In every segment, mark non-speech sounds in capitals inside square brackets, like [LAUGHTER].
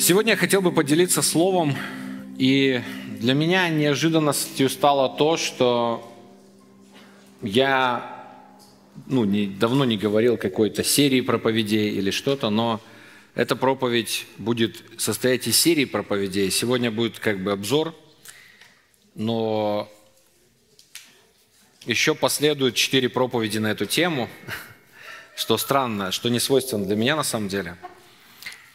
Сегодня я хотел бы поделиться словом, и для меня неожиданностью стало то, что я ну, не, давно не говорил какой-то серии проповедей или что-то, но эта проповедь будет состоять из серии проповедей. Сегодня будет как бы обзор, но еще последуют четыре проповеди на эту тему, [LAUGHS] что странно, что не свойственно для меня на самом деле –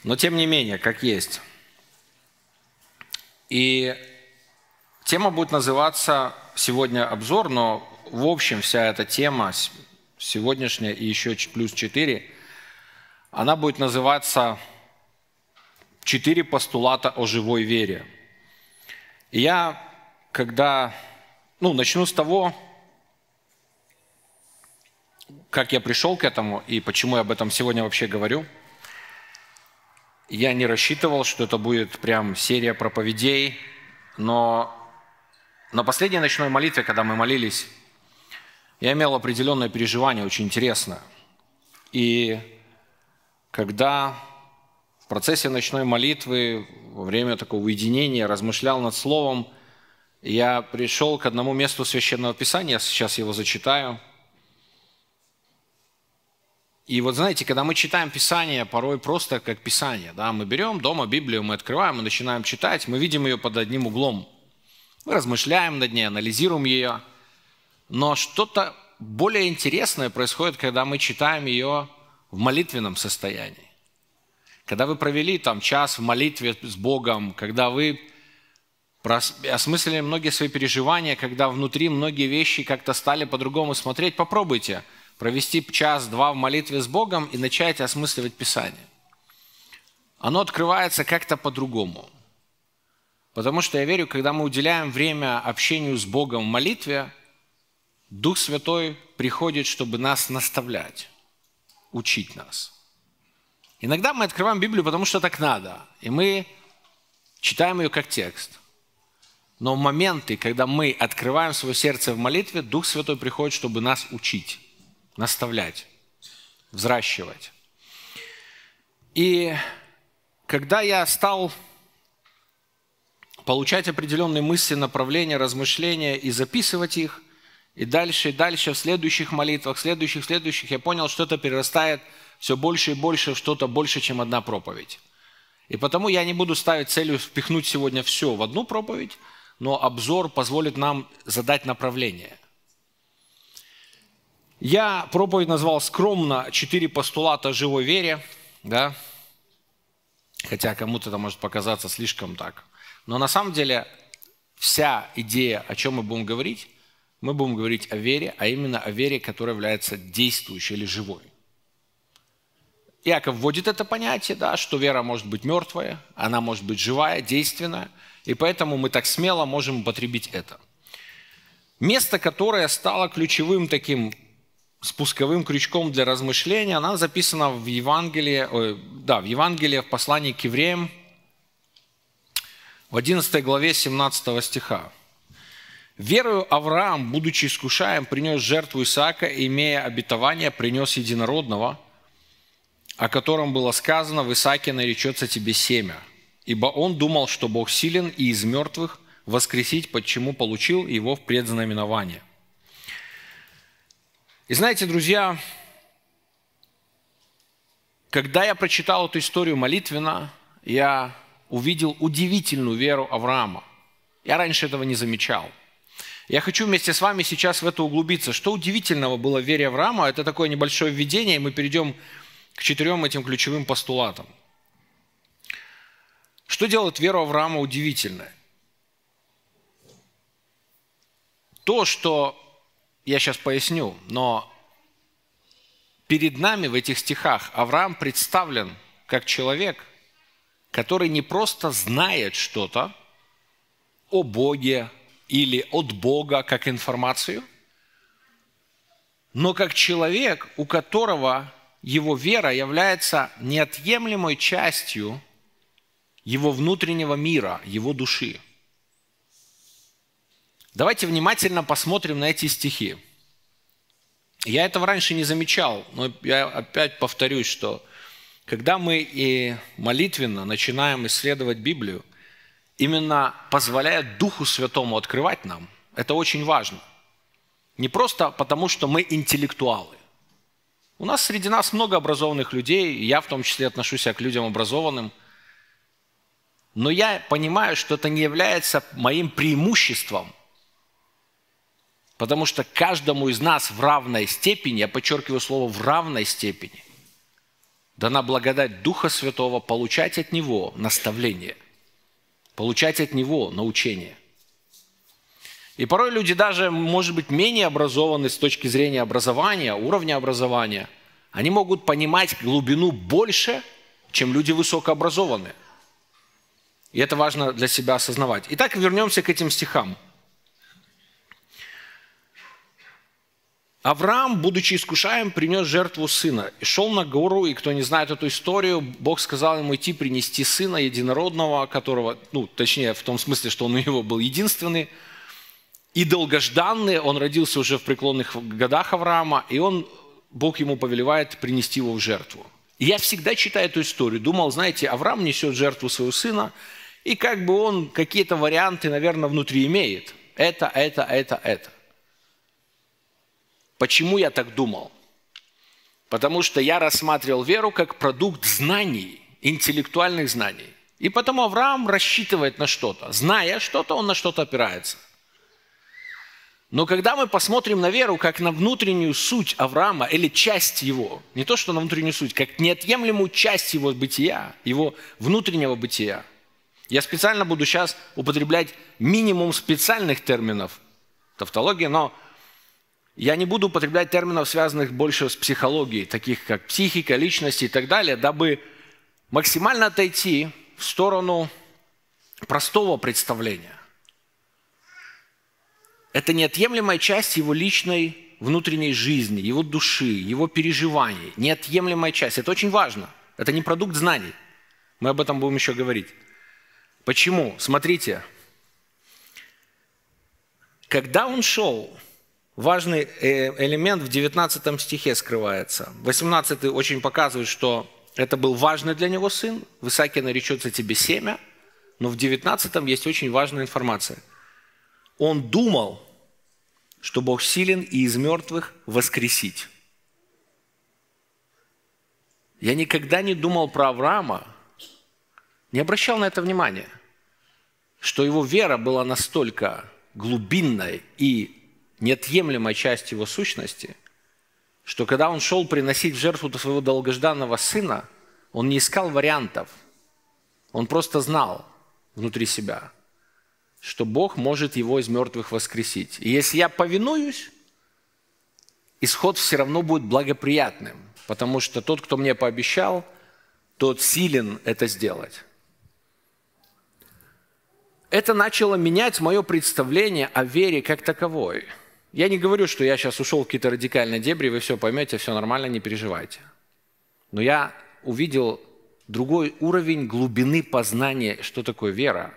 но тем не менее, как есть. И тема будет называться сегодня обзор, но в общем вся эта тема сегодняшняя и еще плюс 4, она будет называться «Четыре постулата о живой вере». И я, когда... Ну, начну с того, как я пришел к этому и почему я об этом сегодня вообще говорю – я не рассчитывал, что это будет прям серия проповедей, но на последней ночной молитве, когда мы молились, я имел определенное переживание, очень интересное. И когда в процессе ночной молитвы, во время такого уединения, размышлял над Словом, я пришел к одному месту Священного Писания, сейчас его зачитаю – и вот знаете, когда мы читаем Писание, порой просто как Писание, да, мы берем дома Библию, мы открываем, мы начинаем читать, мы видим ее под одним углом. Мы размышляем над ней, анализируем ее. Но что-то более интересное происходит, когда мы читаем ее в молитвенном состоянии. Когда вы провели там час в молитве с Богом, когда вы осмыслили многие свои переживания, когда внутри многие вещи как-то стали по-другому смотреть, попробуйте – провести час-два в молитве с Богом и начать осмысливать Писание. Оно открывается как-то по-другому. Потому что я верю, когда мы уделяем время общению с Богом в молитве, Дух Святой приходит, чтобы нас наставлять, учить нас. Иногда мы открываем Библию, потому что так надо, и мы читаем ее как текст. Но в моменты, когда мы открываем свое сердце в молитве, Дух Святой приходит, чтобы нас учить наставлять, взращивать. И когда я стал получать определенные мысли, направления, размышления и записывать их, и дальше, и дальше, в следующих молитвах, в следующих, в следующих, я понял, что это перерастает все больше и больше в что-то больше, чем одна проповедь. И потому я не буду ставить целью впихнуть сегодня все в одну проповедь, но обзор позволит нам задать направление. Я проповедь назвал скромно «Четыре постулата живой вере», да, хотя кому-то это может показаться слишком так. Но на самом деле вся идея, о чем мы будем говорить, мы будем говорить о вере, а именно о вере, которая является действующей или живой. Иаков вводит это понятие, да, что вера может быть мертвая, она может быть живая, действенная, и поэтому мы так смело можем употребить это. Место, которое стало ключевым таким спусковым крючком для размышления, она записана в Евангелии, да, в Евангелии, в послании к евреям, в 11 главе 17 стиха. «Верою Авраам, будучи искушаем, принес жертву Исаака, имея обетование, принес единородного, о котором было сказано, в Исааке наречется тебе семя. Ибо он думал, что Бог силен и из мертвых воскресить, почему получил его в предзнаменование». И знаете, друзья, когда я прочитал эту историю молитвенно, я увидел удивительную веру Авраама. Я раньше этого не замечал. Я хочу вместе с вами сейчас в это углубиться. Что удивительного было в вере Авраама? Это такое небольшое введение, и мы перейдем к четырем этим ключевым постулатам. Что делает веру Авраама удивительной? То, что я сейчас поясню, но перед нами в этих стихах Авраам представлен как человек, который не просто знает что-то о Боге или от Бога как информацию, но как человек, у которого его вера является неотъемлемой частью его внутреннего мира, его души – Давайте внимательно посмотрим на эти стихи. Я этого раньше не замечал, но я опять повторюсь, что когда мы и молитвенно начинаем исследовать Библию, именно позволяя Духу Святому открывать нам, это очень важно. Не просто потому, что мы интеллектуалы. У нас среди нас много образованных людей, и я в том числе отношусь к людям образованным. Но я понимаю, что это не является моим преимуществом – Потому что каждому из нас в равной степени, я подчеркиваю слово в равной степени, дана благодать Духа Святого получать от Него наставление, получать от Него научение. И порой люди даже, может быть, менее образованы с точки зрения образования, уровня образования, они могут понимать глубину больше, чем люди высокообразованные. И это важно для себя осознавать. Итак, вернемся к этим стихам – Авраам, будучи искушаем, принес жертву сына. И шел на гору, и кто не знает эту историю, Бог сказал ему идти принести сына единородного, которого, ну, точнее, в том смысле, что он у него был единственный, и долгожданный, он родился уже в преклонных годах Авраама, и он, Бог ему повелевает принести его в жертву. И я всегда читаю эту историю, думал, знаете, Авраам несет жертву своего сына, и как бы он какие-то варианты, наверное, внутри имеет. Это, это, это, это. Почему я так думал? Потому что я рассматривал веру как продукт знаний, интеллектуальных знаний. И потому Авраам рассчитывает на что-то. Зная что-то, он на что-то опирается. Но когда мы посмотрим на веру как на внутреннюю суть Авраама или часть его, не то что на внутреннюю суть, как неотъемлемую часть его бытия, его внутреннего бытия, я специально буду сейчас употреблять минимум специальных терминов, тавтологии, но я не буду употреблять терминов, связанных больше с психологией, таких как психика, личность и так далее, дабы максимально отойти в сторону простого представления. Это неотъемлемая часть его личной внутренней жизни, его души, его переживаний. Неотъемлемая часть. Это очень важно. Это не продукт знаний. Мы об этом будем еще говорить. Почему? Смотрите. Когда он шел, важный э, элемент в 19 стихе скрывается. 18 очень показывает, что это был важный для него сын. В Исааке наречется тебе семя. Но в 19 есть очень важная информация. Он думал, что Бог силен и из мертвых воскресить. Я никогда не думал про Авраама, не обращал на это внимания, что его вера была настолько глубинной и неотъемлемая часть его сущности, что когда он шел приносить в жертву своего долгожданного сына, он не искал вариантов, он просто знал внутри себя, что Бог может его из мертвых воскресить. И если я повинуюсь, исход все равно будет благоприятным, потому что тот, кто мне пообещал, тот силен это сделать. Это начало менять мое представление о вере как таковой – я не говорю, что я сейчас ушел в какие-то радикальные дебри, вы все поймете, все нормально, не переживайте. Но я увидел другой уровень глубины познания, что такое вера.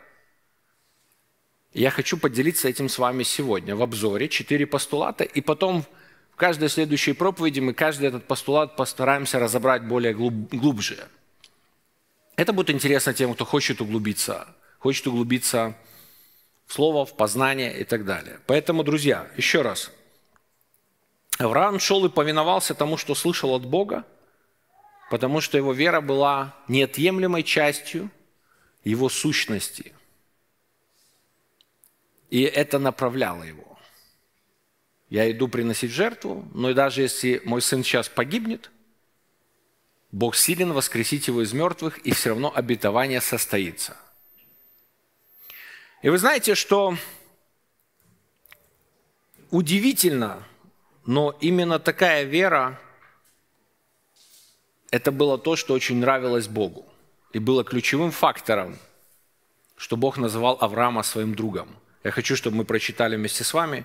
Я хочу поделиться этим с вами сегодня в обзоре. Четыре постулата, и потом в каждой следующей проповеди мы каждый этот постулат постараемся разобрать более глуб, глубже. Это будет интересно тем, кто хочет углубиться, хочет углубиться слово, в познание и так далее. Поэтому, друзья, еще раз. Авраам шел и повиновался тому, что слышал от Бога, потому что его вера была неотъемлемой частью его сущности. И это направляло его. Я иду приносить жертву, но и даже если мой сын сейчас погибнет, Бог силен воскресить его из мертвых, и все равно обетование состоится – и вы знаете, что удивительно, но именно такая вера, это было то, что очень нравилось Богу. И было ключевым фактором, что Бог называл Авраама своим другом. Я хочу, чтобы мы прочитали вместе с вами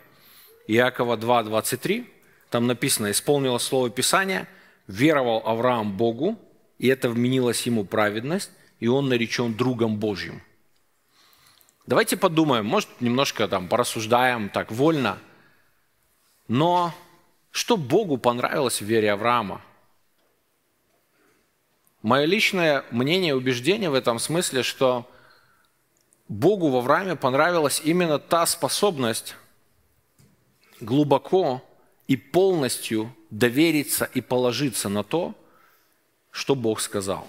Иакова 2:23. Там написано, исполнило слово Писания, веровал Авраам Богу, и это вменилось ему праведность, и он наречен другом Божьим. Давайте подумаем, может, немножко там порассуждаем так вольно, но что Богу понравилось в вере Авраама? Мое личное мнение и убеждение в этом смысле, что Богу в Аврааме понравилась именно та способность глубоко и полностью довериться и положиться на то, что Бог сказал.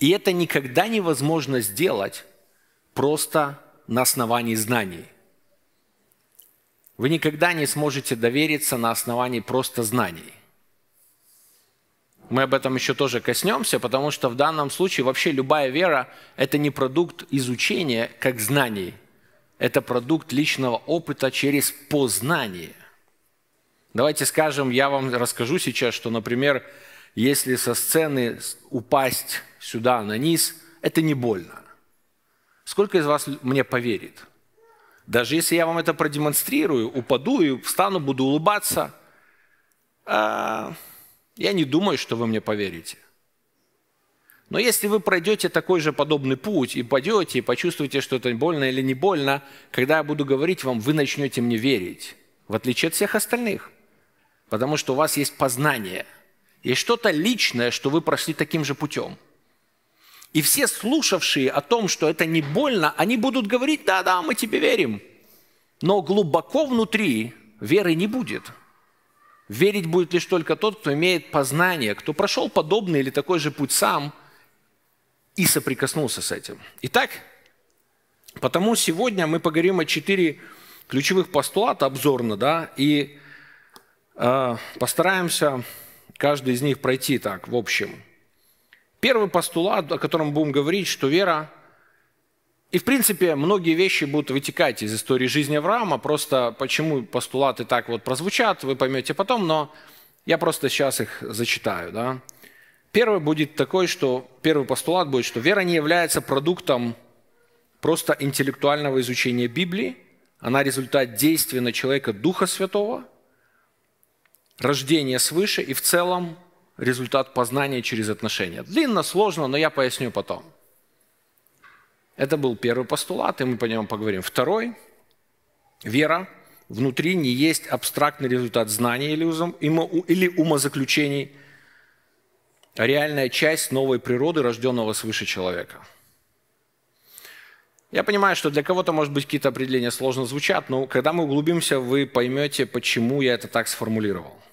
И это никогда невозможно сделать, просто на основании знаний. Вы никогда не сможете довериться на основании просто знаний. Мы об этом еще тоже коснемся, потому что в данном случае вообще любая вера – это не продукт изучения как знаний, это продукт личного опыта через познание. Давайте скажем, я вам расскажу сейчас, что, например, если со сцены упасть сюда на низ, это не больно. Сколько из вас мне поверит? Даже если я вам это продемонстрирую, упаду и встану, буду улыбаться, а, я не думаю, что вы мне поверите. Но если вы пройдете такой же подобный путь и пойдете, и почувствуете, что это больно или не больно, когда я буду говорить вам, вы начнете мне верить, в отличие от всех остальных. Потому что у вас есть познание, есть что-то личное, что вы прошли таким же путем – и все слушавшие о том, что это не больно, они будут говорить, да-да, мы тебе верим. Но глубоко внутри веры не будет. Верить будет лишь только тот, кто имеет познание, кто прошел подобный или такой же путь сам и соприкоснулся с этим. Итак, потому сегодня мы поговорим о четыре ключевых постулата обзорно, да, и э, постараемся каждый из них пройти так, в общем – Первый постулат, о котором будем говорить, что вера и, в принципе, многие вещи будут вытекать из истории жизни Авраама. Просто почему постулаты так вот прозвучат, вы поймете потом, но я просто сейчас их зачитаю. Да? Первый будет такой, что первый постулат будет, что вера не является продуктом просто интеллектуального изучения Библии, она результат действия на человека Духа Святого, рождения свыше и в целом результат познания через отношения. Длинно, сложно, но я поясню потом. Это был первый постулат, и мы по нему поговорим. Второй – вера внутри не есть абстрактный результат знаний или умозаключений, а реальная часть новой природы, рожденного свыше человека. Я понимаю, что для кого-то, может быть, какие-то определения сложно звучат, но когда мы углубимся, вы поймете, почему я это так сформулировал –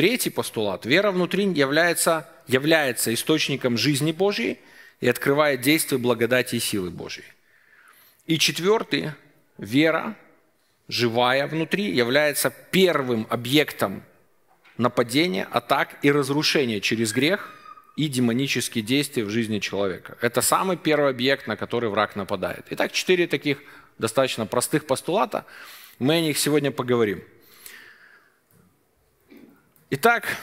Третий постулат. Вера внутри является, является источником жизни Божьей и открывает действие благодати и силы Божьей. И четвертый. Вера, живая внутри, является первым объектом нападения, атак и разрушения через грех и демонические действия в жизни человека. Это самый первый объект, на который враг нападает. Итак, четыре таких достаточно простых постулата. Мы о них сегодня поговорим. Итак,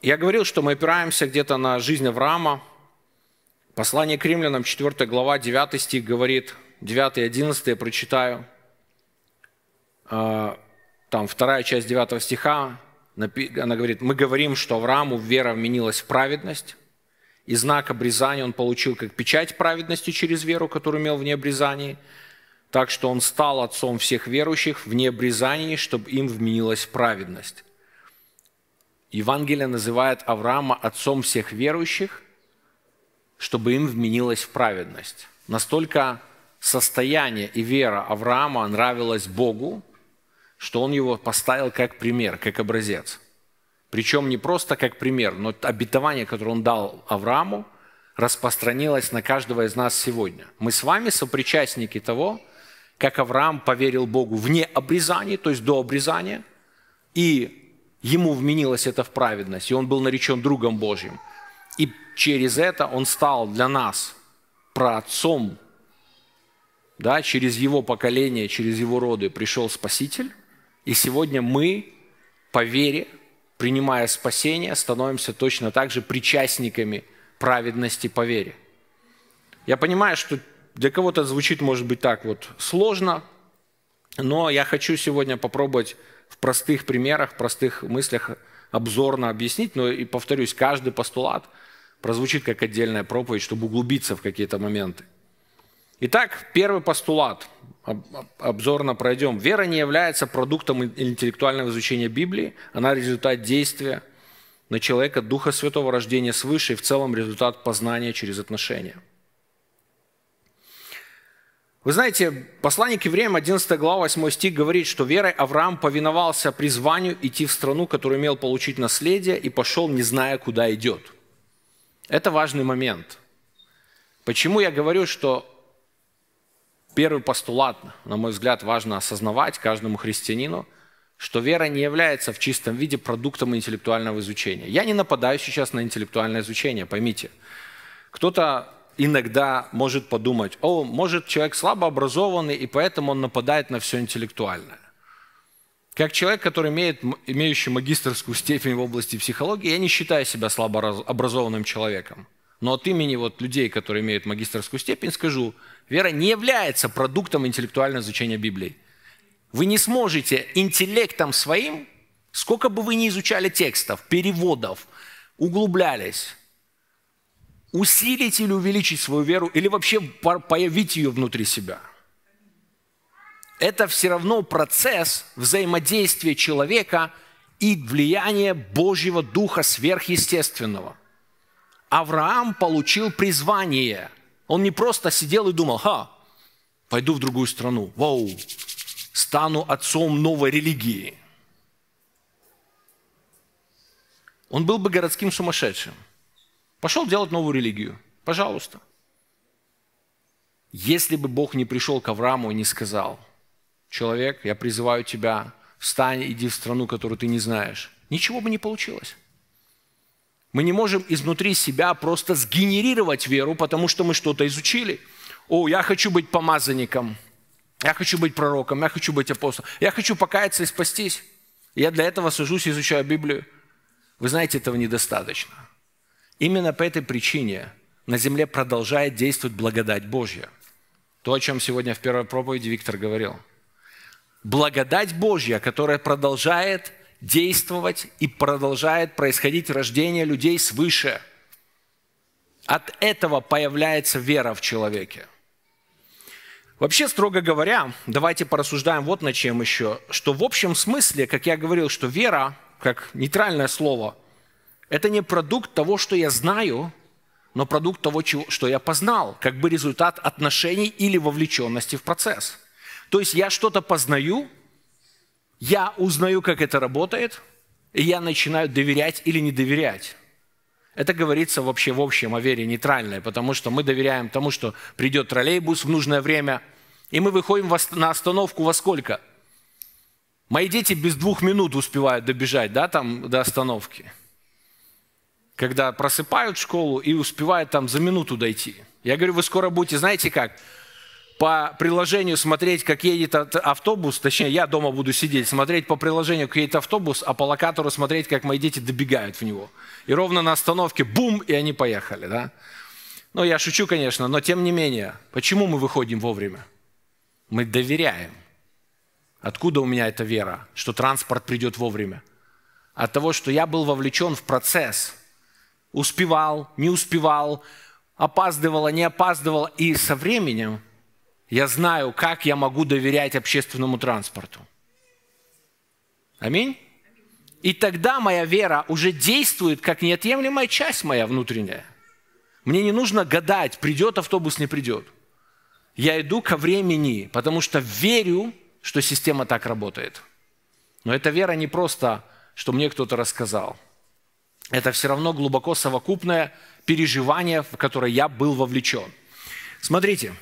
я говорил, что мы опираемся где-то на жизнь Авраама. Послание к римлянам, 4 глава, 9 стих говорит, 9 и 11 я прочитаю. А, там вторая часть 9 стиха, она говорит, мы говорим, что Аврааму вера вменилась в праведность, и знак обрезания он получил как печать праведности через веру, которую имел в необрезании – так что он стал отцом всех верующих вне обрезаний, чтобы им вменилась праведность. Евангелие называет Авраама отцом всех верующих, чтобы им вменилась в праведность. Настолько состояние и вера Авраама нравилось Богу, что он его поставил как пример, как образец. Причем не просто как пример, но обетование, которое он дал Аврааму, распространилось на каждого из нас сегодня. Мы с вами сопричастники того, как Авраам поверил Богу вне обрезания, то есть до обрезания, и ему вменилось это в праведность, и он был наречен другом Божьим. И через это он стал для нас праотцом, да, через его поколение, через его роды пришел Спаситель, и сегодня мы по вере, принимая спасение, становимся точно так же причастниками праведности по вере. Я понимаю, что для кого-то звучит, может быть, так вот сложно, но я хочу сегодня попробовать в простых примерах, в простых мыслях обзорно объяснить, но и повторюсь, каждый постулат прозвучит как отдельная проповедь, чтобы углубиться в какие-то моменты. Итак, первый постулат, обзорно пройдем. Вера не является продуктом интеллектуального изучения Библии, она результат действия на человека Духа Святого, рождения свыше и в целом результат познания через отношения – вы знаете, послание к евреям, 11 глава, 8 стих говорит, что верой Авраам повиновался призванию идти в страну, которую имел получить наследие, и пошел, не зная, куда идет. Это важный момент. Почему я говорю, что первый постулат, на мой взгляд, важно осознавать каждому христианину, что вера не является в чистом виде продуктом интеллектуального изучения. Я не нападаю сейчас на интеллектуальное изучение, поймите. Кто-то иногда может подумать, о, может, человек слабо образованный, и поэтому он нападает на все интеллектуальное. Как человек, который имеет, имеющий магистрскую степень в области психологии, я не считаю себя слабо образованным человеком. Но от имени вот людей, которые имеют магистрскую степень, скажу, вера не является продуктом интеллектуального изучения Библии. Вы не сможете интеллектом своим, сколько бы вы ни изучали текстов, переводов, углублялись, усилить или увеличить свою веру, или вообще появить ее внутри себя. Это все равно процесс взаимодействия человека и влияния Божьего Духа сверхъестественного. Авраам получил призвание. Он не просто сидел и думал, ха, пойду в другую страну, вау, стану отцом новой религии. Он был бы городским сумасшедшим – Пошел делать новую религию. Пожалуйста. Если бы Бог не пришел к Аврааму и не сказал, человек, я призываю тебя, встань, иди в страну, которую ты не знаешь, ничего бы не получилось. Мы не можем изнутри себя просто сгенерировать веру, потому что мы что-то изучили. О, я хочу быть помазанником, я хочу быть пророком, я хочу быть апостолом, я хочу покаяться и спастись. Я для этого сажусь и изучаю Библию. Вы знаете, этого недостаточно. Именно по этой причине на земле продолжает действовать благодать Божья. То, о чем сегодня в первой проповеди Виктор говорил. Благодать Божья, которая продолжает действовать и продолжает происходить рождение людей свыше. От этого появляется вера в человеке. Вообще, строго говоря, давайте порассуждаем вот на чем еще, что в общем смысле, как я говорил, что вера, как нейтральное слово – это не продукт того, что я знаю, но продукт того, что я познал, как бы результат отношений или вовлеченности в процесс. То есть я что-то познаю, я узнаю, как это работает, и я начинаю доверять или не доверять. Это говорится вообще в общем о вере нейтральной, потому что мы доверяем тому, что придет троллейбус в нужное время, и мы выходим на остановку во сколько? Мои дети без двух минут успевают добежать да, там, до остановки – когда просыпают школу и успевают там за минуту дойти. Я говорю, вы скоро будете, знаете как, по приложению смотреть, как едет автобус, точнее, я дома буду сидеть, смотреть по приложению, как едет автобус, а по локатору смотреть, как мои дети добегают в него. И ровно на остановке, бум, и они поехали, да? Ну, я шучу, конечно, но тем не менее, почему мы выходим вовремя? Мы доверяем. Откуда у меня эта вера, что транспорт придет вовремя? От того, что я был вовлечен в процесс – Успевал, не успевал, опаздывала, не опаздывала. И со временем я знаю, как я могу доверять общественному транспорту. Аминь. И тогда моя вера уже действует как неотъемлемая часть моя внутренняя. Мне не нужно гадать, придет автобус, не придет. Я иду ко времени, потому что верю, что система так работает. Но эта вера не просто, что мне кто-то рассказал – это все равно глубоко совокупное переживание, в которое я был вовлечен. Смотрите,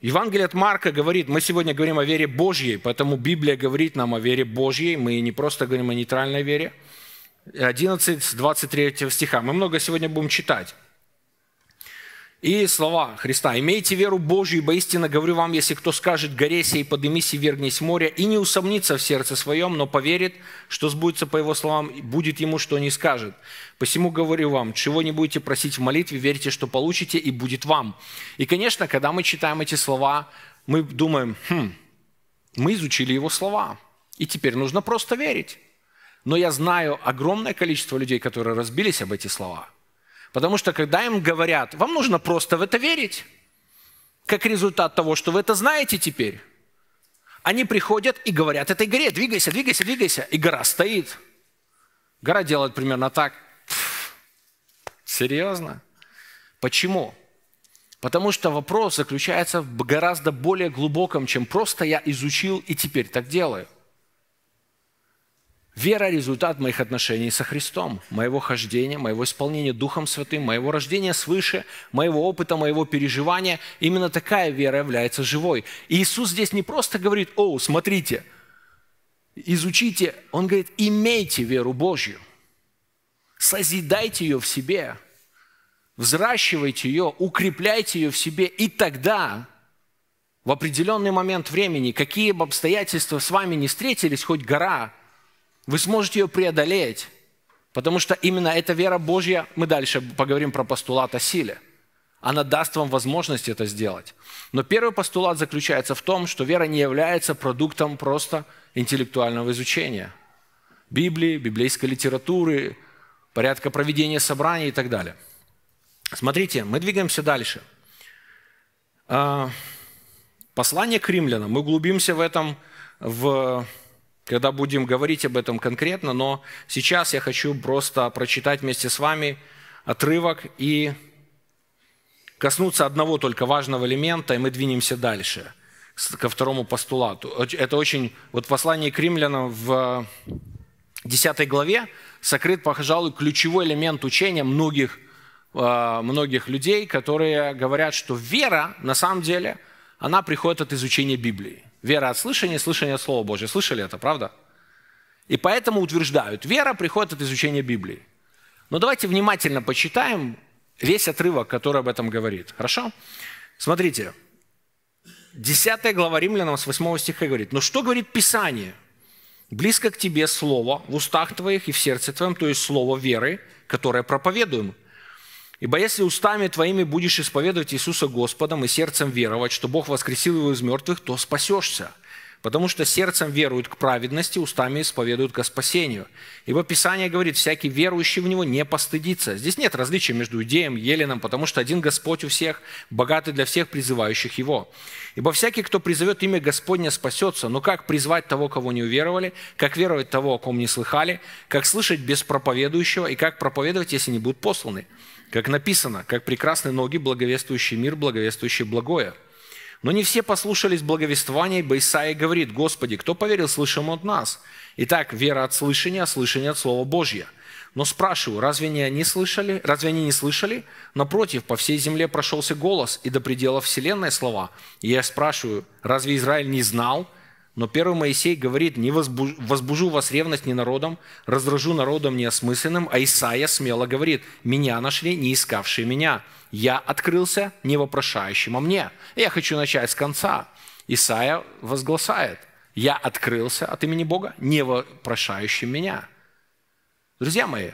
Евангелие от Марка говорит, мы сегодня говорим о вере Божьей, поэтому Библия говорит нам о вере Божьей, мы не просто говорим о нейтральной вере. 11, 23 стиха. Мы много сегодня будем читать. И слова Христа. «Имейте веру Божью, ибо истинно говорю вам, если кто скажет, горейся и подымись и вергнись в море, и не усомнится в сердце своем, но поверит, что сбудется по его словам, будет ему, что не скажет. Посему говорю вам, чего не будете просить в молитве, верьте, что получите, и будет вам». И, конечно, когда мы читаем эти слова, мы думаем, хм, мы изучили его слова, и теперь нужно просто верить. Но я знаю огромное количество людей, которые разбились об эти слова – Потому что когда им говорят, вам нужно просто в это верить, как результат того, что вы это знаете теперь, они приходят и говорят этой горе, двигайся, двигайся, двигайся. И гора стоит. Гора делает примерно так. серьезно? Почему? Потому что вопрос заключается в гораздо более глубоком, чем просто я изучил и теперь так делаю – Вера – результат моих отношений со Христом, моего хождения, моего исполнения Духом Святым, моего рождения свыше, моего опыта, моего переживания. Именно такая вера является живой. И Иисус здесь не просто говорит, о, смотрите, изучите. Он говорит, имейте веру Божью, созидайте ее в себе, взращивайте ее, укрепляйте ее в себе, и тогда в определенный момент времени, какие бы обстоятельства с вами не встретились, хоть гора – вы сможете ее преодолеть, потому что именно эта вера Божья, мы дальше поговорим про постулат о силе, она даст вам возможность это сделать. Но первый постулат заключается в том, что вера не является продуктом просто интеллектуального изучения Библии, библейской литературы, порядка проведения собраний и так далее. Смотрите, мы двигаемся дальше. А, послание к римлянам. Мы углубимся в этом в когда будем говорить об этом конкретно, но сейчас я хочу просто прочитать вместе с вами отрывок и коснуться одного только важного элемента, и мы двинемся дальше, ко второму постулату. Это очень... Вот послание к римлянам в 10 главе сокрыт, пожалуй, ключевой элемент учения многих, а, многих людей, которые говорят, что вера, на самом деле, она приходит от изучения Библии. Вера от слышания, слышание от Слова Божьего. Слышали это, правда? И поэтому утверждают, вера приходит от изучения Библии. Но давайте внимательно почитаем весь отрывок, который об этом говорит. Хорошо? Смотрите, 10 глава Римлянам с 8 стиха говорит, «Но что говорит Писание? Близко к тебе Слово в устах твоих и в сердце твоем, то есть Слово веры, которое проповедуем, Ибо если устами твоими будешь исповедовать Иисуса Господом и сердцем веровать, что Бог воскресил его из мертвых, то спасешься. Потому что сердцем веруют к праведности, устами исповедуют ко спасению. Ибо Писание говорит, всякий верующий в Него не постыдится. Здесь нет различия между иудеем и еленом, потому что один Господь у всех, богатый для всех призывающих Его. Ибо всякий, кто призовет имя Господня, спасется. Но как призвать того, кого не уверовали, как веровать того, о ком не слыхали, как слышать без проповедующего, и как проповедовать, если не будут посланы? Как написано, как прекрасны ноги, благовествующий мир, благовествующий благое. Но не все послушались благовествования, ибо Исаия говорит, «Господи, кто поверил слышимому от нас?» Итак, вера от слышания, а слышание от Слова Божья. Но спрашиваю, разве не они слышали? Разве они не слышали? Напротив, по всей земле прошелся голос, и до предела вселенной слова. И я спрашиваю, разве Израиль не знал? Но первый Моисей говорит, не возбужу, возбужу вас ревность не народом, раздражу народом неосмысленным, а Исаия смело говорит, меня нашли, не искавшие меня. Я открылся не вопрошающим о мне. Я хочу начать с конца. Исаия возгласает, я открылся от имени Бога, не вопрошающим меня. Друзья мои,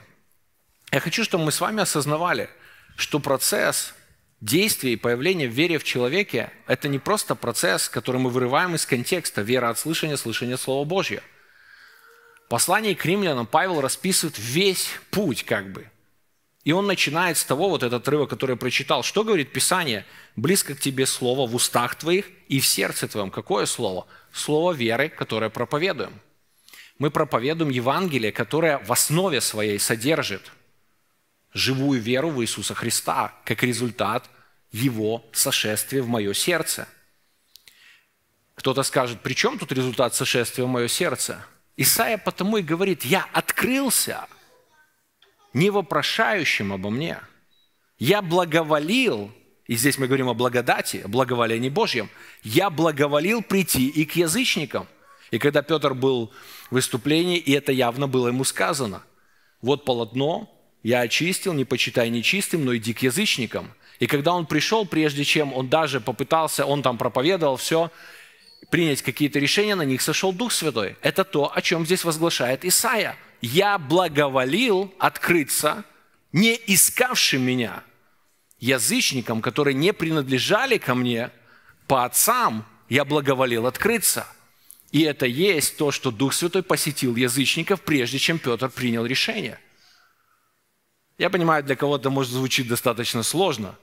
я хочу, чтобы мы с вами осознавали, что процесс действие и появление веры в человеке – это не просто процесс, который мы вырываем из контекста. Вера от слышания, слышание Слова Божьего. Послание к римлянам Павел расписывает весь путь, как бы. И он начинает с того, вот этот отрывок, который я прочитал. Что говорит Писание? «Близко к тебе слово в устах твоих и в сердце твоем». Какое слово? Слово веры, которое проповедуем. Мы проповедуем Евангелие, которое в основе своей содержит – живую веру в Иисуса Христа, как результат Его сошествия в мое сердце. Кто-то скажет, при чем тут результат сошествия в мое сердце? Исаия потому и говорит, я открылся не вопрошающим обо мне. Я благоволил, и здесь мы говорим о благодати, о благоволении Божьем, я благоволил прийти и к язычникам. И когда Петр был в выступлении, и это явно было ему сказано, вот полотно, я очистил, не почитай нечистым, но иди к язычникам. И когда он пришел, прежде чем он даже попытался, он там проповедовал все, принять какие-то решения, на них сошел Дух Святой. Это то, о чем здесь возглашает Исаия. «Я благоволил открыться не искавшим меня, язычникам, которые не принадлежали ко мне, по отцам я благоволил открыться». И это есть то, что Дух Святой посетил язычников, прежде чем Петр принял решение – я понимаю, для кого-то может звучить достаточно сложно,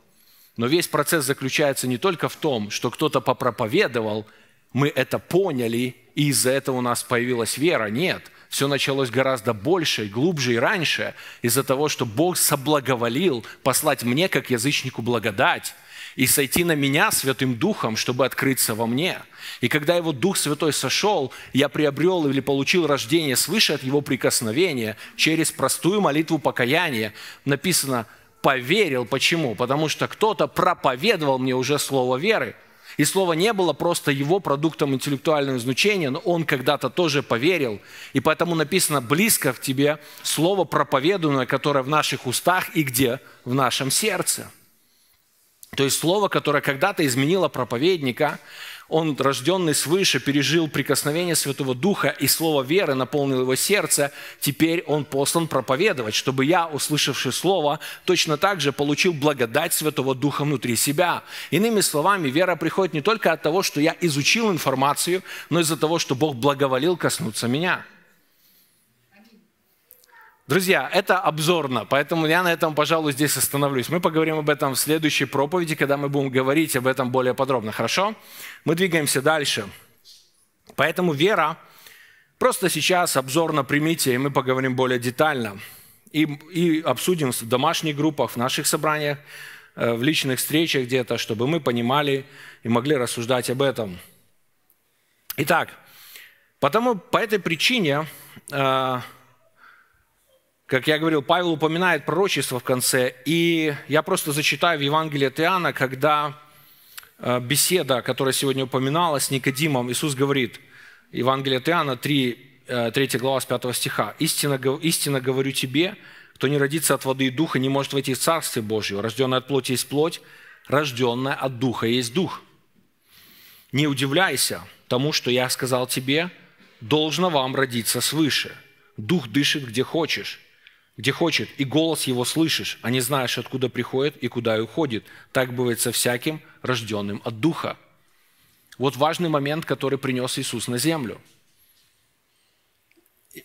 но весь процесс заключается не только в том, что кто-то попроповедовал, мы это поняли, и из-за этого у нас появилась вера. Нет, все началось гораздо больше, глубже и раньше, из-за того, что Бог соблаговолил послать мне, как язычнику, благодать, и сойти на меня Святым Духом, чтобы открыться во мне. И когда Его Дух Святой сошел, я приобрел или получил рождение свыше от Его прикосновения через простую молитву покаяния. Написано «поверил». Почему? Потому что кто-то проповедовал мне уже слово веры. И слово не было просто его продуктом интеллектуального изучения, но он когда-то тоже поверил. И поэтому написано «близко в тебе слово проповедуемое, которое в наших устах и где? В нашем сердце». То есть слово, которое когда-то изменило проповедника, он, рожденный свыше, пережил прикосновение Святого Духа, и слово веры наполнило его сердце, теперь он послан проповедовать, чтобы я, услышавший слово, точно так же получил благодать Святого Духа внутри себя. Иными словами, вера приходит не только от того, что я изучил информацию, но из-за того, что Бог благоволил коснуться меня – Друзья, это обзорно, поэтому я на этом, пожалуй, здесь остановлюсь. Мы поговорим об этом в следующей проповеди, когда мы будем говорить об этом более подробно. Хорошо? Мы двигаемся дальше. Поэтому вера, просто сейчас обзорно примите, и мы поговорим более детально. И, и обсудим в домашних группах, в наших собраниях, э, в личных встречах где-то, чтобы мы понимали и могли рассуждать об этом. Итак, потому по этой причине э, как я говорил, Павел упоминает пророчество в конце, и я просто зачитаю в Евангелии от Иоанна, когда э, беседа, которая сегодня упоминалась, с Никодимом, Иисус говорит, Евангелие от Иоанна 3, 3 э, глава с 5 стиха, «Истинно, истинно говорю тебе, кто не родится от воды и духа, не может войти в Царствие Божье. Рожденная от плоти есть плоть, рожденная от духа есть дух. Не удивляйся тому, что я сказал тебе, должно вам родиться свыше. Дух дышит, где хочешь, где хочет, и голос его слышишь, а не знаешь, откуда приходит и куда уходит. Так бывает со всяким, рожденным от Духа. Вот важный момент, который принес Иисус на землю.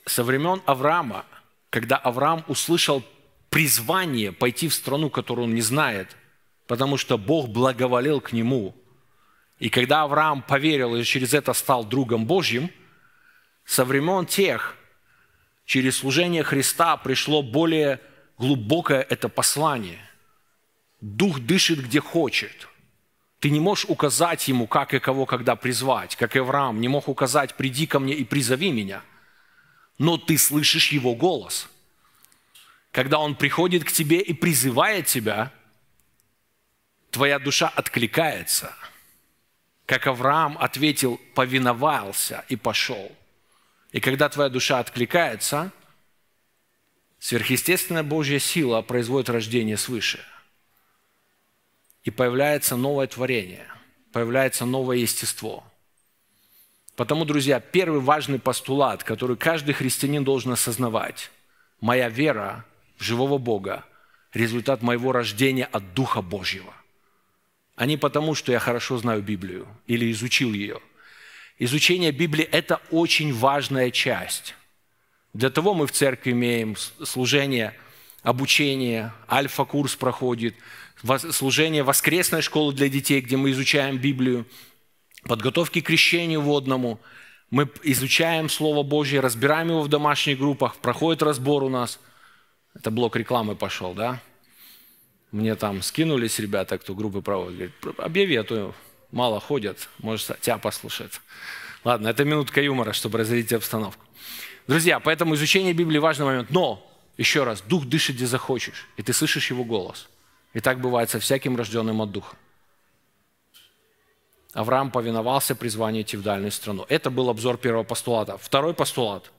Со времен Авраама, когда Авраам услышал призвание пойти в страну, которую он не знает, потому что Бог благоволил к нему. И когда Авраам поверил и через это стал другом Божьим, со времен тех – через служение Христа пришло более глубокое это послание. Дух дышит где хочет. Ты не можешь указать ему, как и кого, когда призвать, как Авраам не мог указать, приди ко мне и призови меня. Но ты слышишь его голос. Когда он приходит к тебе и призывает тебя, твоя душа откликается. Как Авраам ответил, повиновался и пошел. И когда твоя душа откликается, сверхъестественная Божья сила производит рождение свыше. И появляется новое творение, появляется новое естество. Потому, друзья, первый важный постулат, который каждый христианин должен осознавать, моя вера в живого Бога – результат моего рождения от Духа Божьего а не потому, что я хорошо знаю Библию или изучил ее, Изучение Библии – это очень важная часть. Для того мы в церкви имеем служение, обучение, альфа-курс проходит, служение воскресной школы для детей, где мы изучаем Библию, подготовки к крещению водному. Мы изучаем Слово Божье, разбираем его в домашних группах, проходит разбор у нас. Это блок рекламы пошел, да? Мне там скинулись ребята, кто группы проводит, говорит, объяви эту а мало ходят, можешь тебя послушать. Ладно, это минутка юмора, чтобы разрядить обстановку. Друзья, поэтому изучение Библии важный момент. Но, еще раз, Дух дышит, где захочешь, и ты слышишь Его голос. И так бывает со всяким рожденным от Духа. Авраам повиновался призванию идти в дальнюю страну. Это был обзор первого постулата. Второй постулат.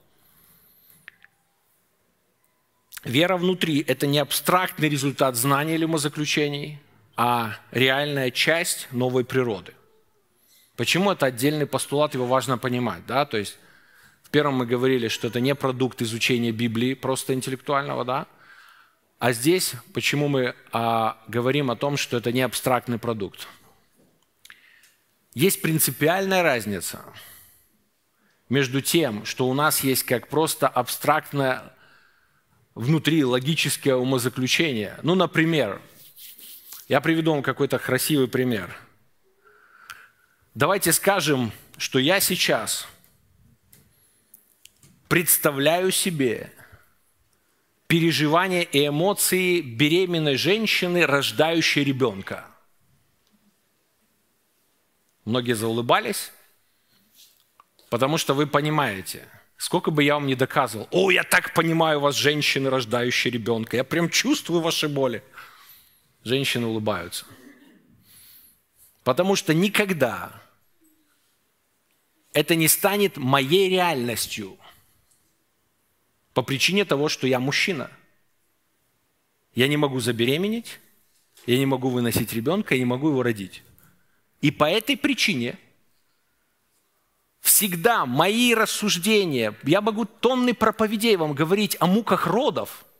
Вера внутри – это не абстрактный результат знаний или умозаключений – а реальная часть новой природы. Почему это отдельный постулат, его важно понимать. Да? То есть в первом мы говорили, что это не продукт изучения Библии, просто интеллектуального, да? А здесь почему мы а, говорим о том, что это не абстрактный продукт? Есть принципиальная разница между тем, что у нас есть как просто абстрактное внутри логическое умозаключение. Ну, например, я приведу вам какой-то красивый пример. Давайте скажем, что я сейчас представляю себе переживания и эмоции беременной женщины, рождающей ребенка. Многие заулыбались, потому что вы понимаете – Сколько бы я вам не доказывал, о, я так понимаю вас, женщины, рождающие ребенка, я прям чувствую ваши боли женщины улыбаются. Потому что никогда это не станет моей реальностью по причине того, что я мужчина. Я не могу забеременеть, я не могу выносить ребенка, я не могу его родить. И по этой причине всегда мои рассуждения, я могу тонны проповедей вам говорить о муках родов –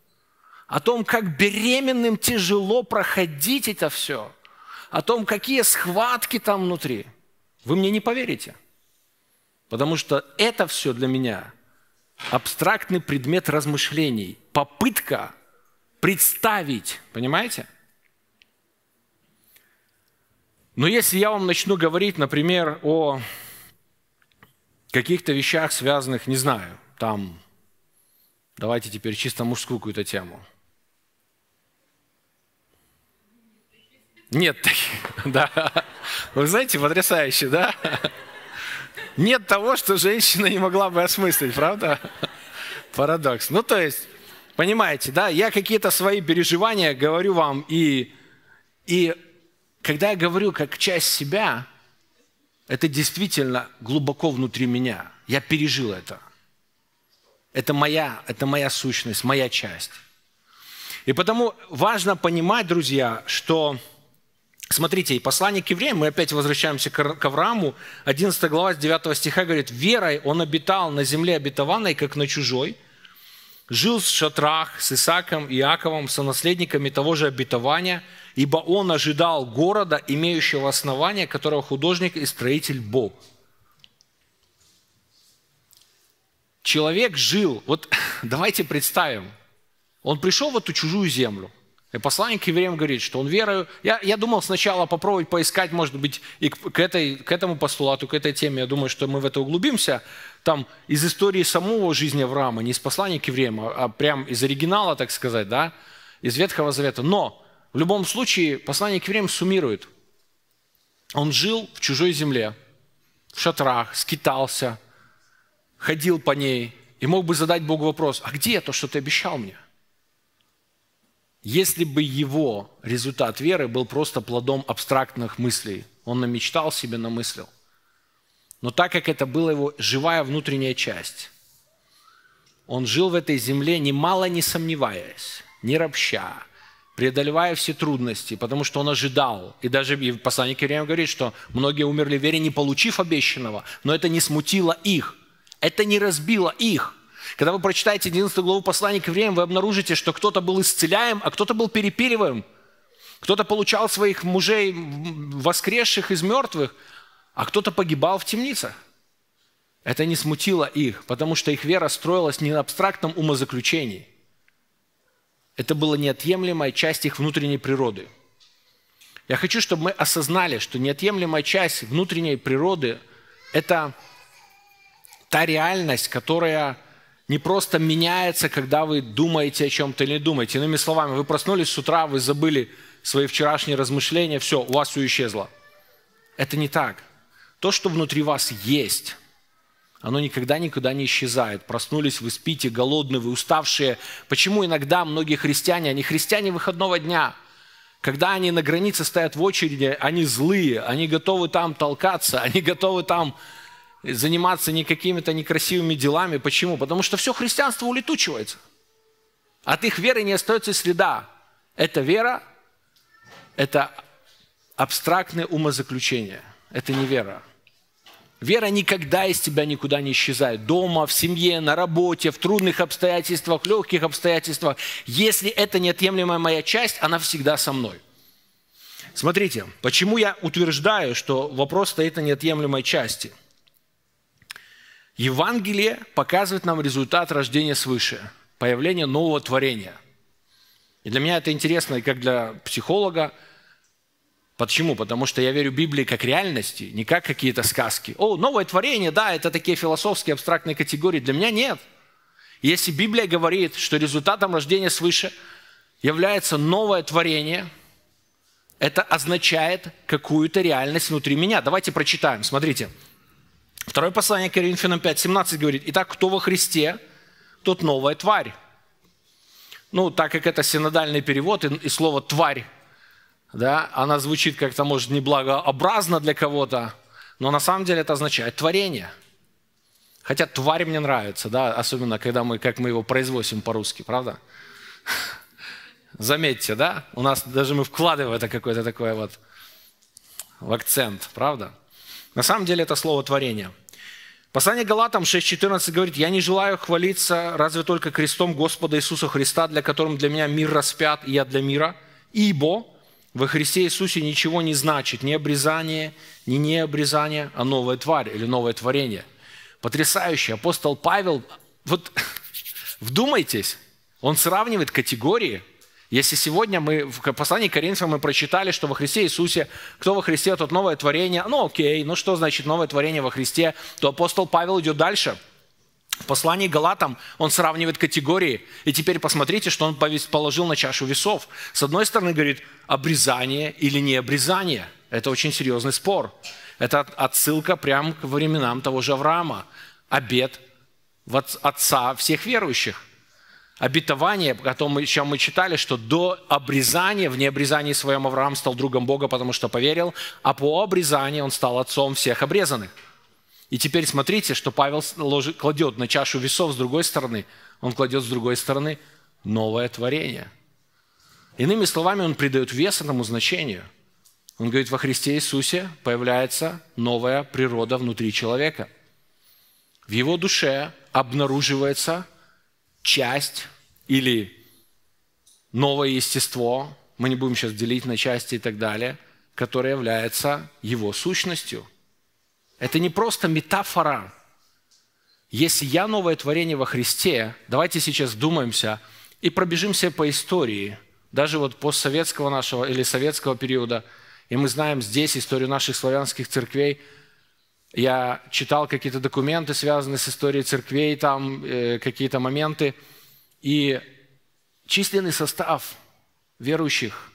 о том, как беременным тяжело проходить это все, о том, какие схватки там внутри, вы мне не поверите. Потому что это все для меня абстрактный предмет размышлений, попытка представить, понимаете? Но если я вам начну говорить, например, о каких-то вещах, связанных, не знаю, там, давайте теперь чисто мужскую какую-то тему – Нет таких, [LAUGHS] да. Вы знаете, потрясающе, да? Нет того, что женщина не могла бы осмыслить, правда? Парадокс. Ну, то есть, понимаете, да, я какие-то свои переживания говорю вам, и, и когда я говорю как часть себя, это действительно глубоко внутри меня. Я пережил это. Это моя, это моя сущность, моя часть. И потому важно понимать, друзья, что Смотрите, и послание к евреям, мы опять возвращаемся к Аврааму, 11 глава 9 стиха говорит, «Верой он обитал на земле обетованной, как на чужой, жил в шатрах с Исаком и Иаковом, со наследниками того же обетования, ибо он ожидал города, имеющего основания, которого художник и строитель Бог». Человек жил, вот [LAUGHS] давайте представим, он пришел в эту чужую землю – и посланник к евреям говорит, что он верою... Я, я думал сначала попробовать поискать, может быть, и к, к, этой, к этому постулату, к этой теме. Я думаю, что мы в это углубимся. Там из истории самого жизни Авраама, не из послания к евреям, а, а прям из оригинала, так сказать, да, из Ветхого Завета. Но в любом случае послание к евреям суммирует. Он жил в чужой земле, в шатрах, скитался, ходил по ней и мог бы задать Богу вопрос, а где то, что ты обещал мне? Если бы его результат веры был просто плодом абстрактных мыслей, он намечтал себе, намыслил. Но так как это была его живая внутренняя часть, он жил в этой земле, немало не сомневаясь, не ропща, преодолевая все трудности, потому что он ожидал. И даже посланник Иеремия говорит, что многие умерли в вере, не получив обещанного, но это не смутило их, это не разбило их – когда вы прочитаете 11 главу послания к евреям, вы обнаружите, что кто-то был исцеляем, а кто-то был перепиливаем. Кто-то получал своих мужей, воскресших из мертвых, а кто-то погибал в темницах. Это не смутило их, потому что их вера строилась не на абстрактном умозаключении. Это была неотъемлемая часть их внутренней природы. Я хочу, чтобы мы осознали, что неотъемлемая часть внутренней природы – это та реальность, которая – не просто меняется, когда вы думаете о чем-то или не думаете. Иными словами, вы проснулись с утра, вы забыли свои вчерашние размышления, все, у вас все исчезло. Это не так. То, что внутри вас есть, оно никогда никуда не исчезает. Проснулись, вы спите, голодные, вы уставшие. Почему иногда многие христиане, они христиане выходного дня, когда они на границе стоят в очереди, они злые, они готовы там толкаться, [LAUGHS] они готовы там заниматься не какими-то некрасивыми делами. Почему? Потому что все христианство улетучивается. От их веры не остается следа. Это вера – это абстрактное умозаключение. Это не вера. Вера никогда из тебя никуда не исчезает. Дома, в семье, на работе, в трудных обстоятельствах, легких обстоятельствах. Если это неотъемлемая моя часть, она всегда со мной. Смотрите, почему я утверждаю, что вопрос стоит о неотъемлемой части – Евангелие показывает нам результат рождения свыше, появление нового творения. И для меня это интересно и как для психолога. Почему? Потому что я верю Библии как реальности, не как какие-то сказки. О, новое творение, да, это такие философские абстрактные категории. Для меня нет. Если Библия говорит, что результатом рождения свыше является новое творение, это означает какую-то реальность внутри меня. Давайте прочитаем, смотрите. Смотрите. Второе послание к Коринфянам 5.17 говорит, «Итак, кто во Христе, тот новая тварь». Ну, так как это синодальный перевод, и, и слово «тварь», да, она звучит как-то, может, неблагообразно для кого-то, но на самом деле это означает творение. Хотя тварь мне нравится, да, особенно когда мы, как мы его произносим по-русски, правда? [LAUGHS] Заметьте, да? У нас даже мы вкладываем это какое-то такое вот в акцент, правда? На самом деле это слово творение. Послание Галатам 6.14 говорит, «Я не желаю хвалиться разве только крестом Господа Иисуса Христа, для которым для меня мир распят, и я для мира, ибо во Христе Иисусе ничего не значит, ни обрезание, ни необрезание, а новая тварь или новое творение». Потрясающе. Апостол Павел, вот [LAUGHS] вдумайтесь, он сравнивает категории – если сегодня мы в послании к Коринфянам мы прочитали, что во Христе Иисусе, кто во Христе, тот новое творение. Ну окей, ну что значит новое творение во Христе? То апостол Павел идет дальше. В послании Галатам он сравнивает категории. И теперь посмотрите, что он положил на чашу весов. С одной стороны, говорит, обрезание или не обрезание. Это очень серьезный спор. Это отсылка прямо к временам того же Авраама. Обед отца всех верующих обетование, о том, чем мы читали, что до обрезания, в необрезании своем Авраам стал другом Бога, потому что поверил, а по обрезанию он стал отцом всех обрезанных. И теперь смотрите, что Павел ложит, кладет на чашу весов с другой стороны, он кладет с другой стороны новое творение. Иными словами, он придает вес этому значению. Он говорит, во Христе Иисусе появляется новая природа внутри человека. В его душе обнаруживается часть или новое естество, мы не будем сейчас делить на части и так далее, которое является его сущностью. Это не просто метафора. Если я новое творение во Христе, давайте сейчас думаемся и пробежимся по истории, даже вот постсоветского нашего или советского периода, и мы знаем здесь историю наших славянских церквей – я читал какие-то документы, связанные с историей церквей, там э, какие-то моменты. И численный состав верующих,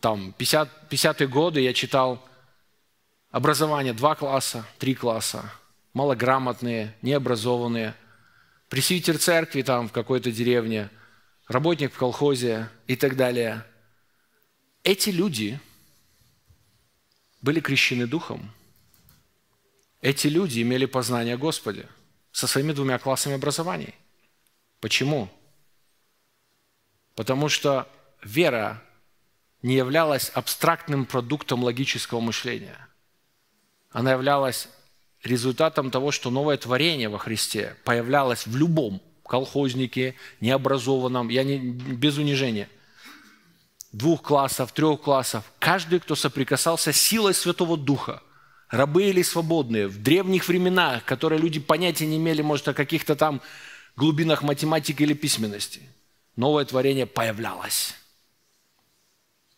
там, 50, е годы я читал образование, два класса, три класса, малограмотные, необразованные, пресвитер церкви там в какой-то деревне, работник в колхозе и так далее. Эти люди были крещены духом – эти люди имели познание Господе со своими двумя классами образований. Почему? Потому что вера не являлась абстрактным продуктом логического мышления. Она являлась результатом того, что новое творение во Христе появлялось в любом колхознике, необразованном, я не, без унижения, двух классов, трех классов. Каждый, кто соприкасался с силой Святого Духа – рабы или свободные, в древних временах, которые люди понятия не имели, может, о каких-то там глубинах математики или письменности, новое творение появлялось.